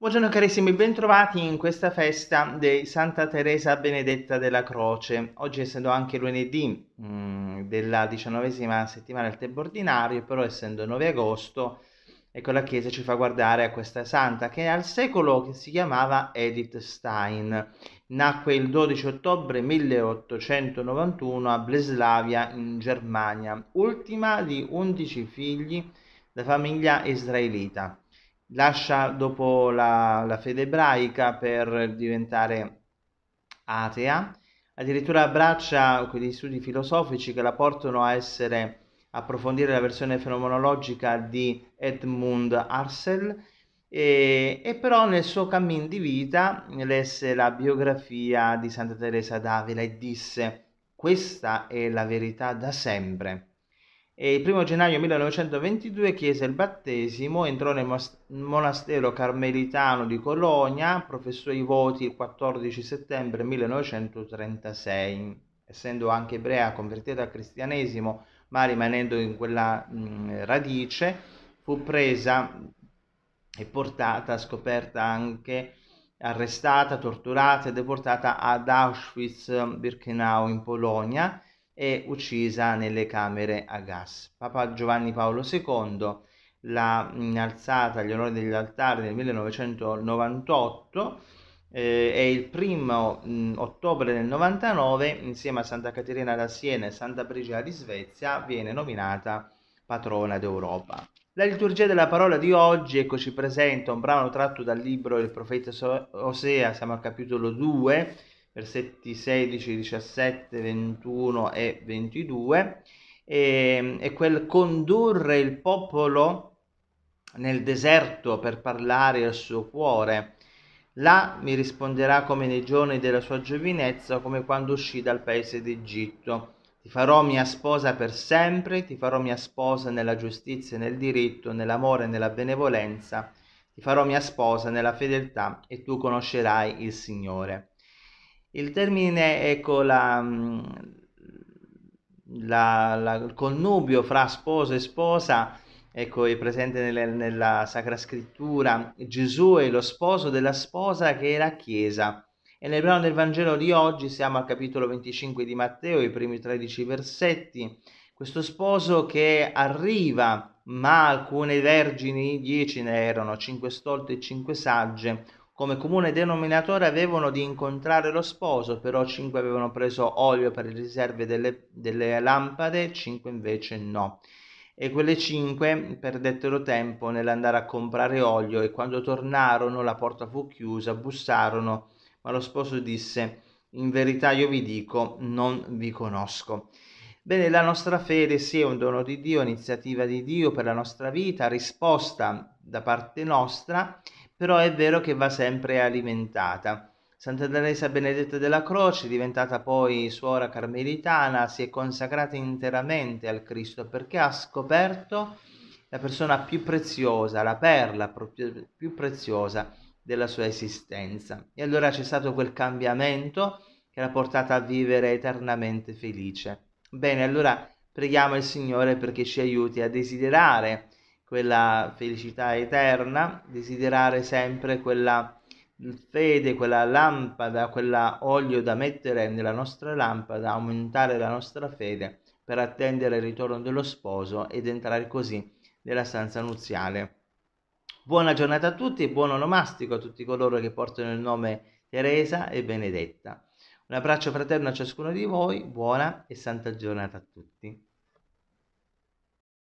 Buongiorno carissimi, bentrovati in questa festa di Santa Teresa Benedetta della Croce. Oggi essendo anche lunedì mh, mm, della diciannovesima settimana del tempo ordinario, però essendo 9 agosto, ecco la Chiesa ci fa guardare a questa santa che al secolo si chiamava Edith Stein. Nacque il 12 ottobre 1891 a Breslavia in Germania, ultima di 11 figli da famiglia israelita lascia dopo la, la fede ebraica per diventare atea, addirittura abbraccia quegli studi filosofici che la portano a essere approfondire la versione fenomenologica di Edmund Arcel e, e, però nel suo cammin di vita lesse la biografia di Santa Teresa d'Avila e disse questa è la verità da sempre e il 1 gennaio 1922 chiese il battesimo, entrò nel monastero carmelitano di Colonia, professò i voti il 14 settembre 1936. Essendo anche ebrea convertita al cristianesimo, ma rimanendo in quella mh, radice, fu presa e portata, scoperta anche, arrestata, torturata e deportata ad Auschwitz-Birkenau in Polonia e uccisa nelle camere a gas. Papa Giovanni Paolo II l'ha innalzata agli onori degli altari nel 1998 eh, e il primo mh, ottobre del 99 insieme a Santa Caterina da Siena e Santa Brigida di Svezia viene nominata patrona d'Europa. La liturgia della parola di oggi ecco, ci presenta un brano tratto dal libro del profeta Osea, siamo al capitolo 2, versetti 16, 17, 21 e 22, e, e quel condurre il popolo nel deserto per parlare al suo cuore. Là mi risponderà come nei giorni della sua giovinezza, come quando uscì dal paese d'Egitto. Ti farò mia sposa per sempre, ti farò mia sposa nella giustizia e nel diritto, nell'amore e nella benevolenza, ti farò mia sposa nella fedeltà e tu conoscerai il Signore. Il termine, ecco, la, mm, la, la, il connubio fra sposo e sposa, ecco, è presente nelle, nella Sacra Scrittura. Gesù è lo sposo della sposa che è la Chiesa. E nel brano del Vangelo di oggi siamo al capitolo 25 di Matteo, i primi 13 versetti. Questo sposo che arriva, ma alcune vergini, 10 ne erano, 5 stolte e 5 sagge, come comune denominatore avevano di incontrare lo sposo, però cinque avevano preso olio per le riserve delle, delle lampade, cinque invece no. E quelle cinque perdettero tempo nell'andare a comprare olio e quando tornarono la porta fu chiusa, bussarono, ma lo sposo disse, in verità io vi dico, non vi conosco. Bene, la nostra fede sia un dono di Dio, iniziativa di Dio per la nostra vita, risposta da parte nostra però è vero che va sempre alimentata. Santa Teresa Benedetta della Croce, diventata poi suora carmelitana, si è consacrata interamente al Cristo perché ha scoperto la persona più preziosa, la perla più preziosa della sua esistenza. E allora c'è stato quel cambiamento che l'ha portata a vivere eternamente felice. Bene, allora preghiamo il Signore perché ci aiuti a desiderare quella felicità eterna, desiderare sempre quella fede, quella lampada, quella olio da mettere nella nostra lampada, aumentare la nostra fede per attendere il ritorno dello sposo ed entrare così nella stanza nuziale. Buona giornata a tutti e buon onomastico a tutti coloro che portano il nome Teresa e Benedetta. Un abbraccio fraterno a ciascuno di voi, buona e santa giornata a tutti.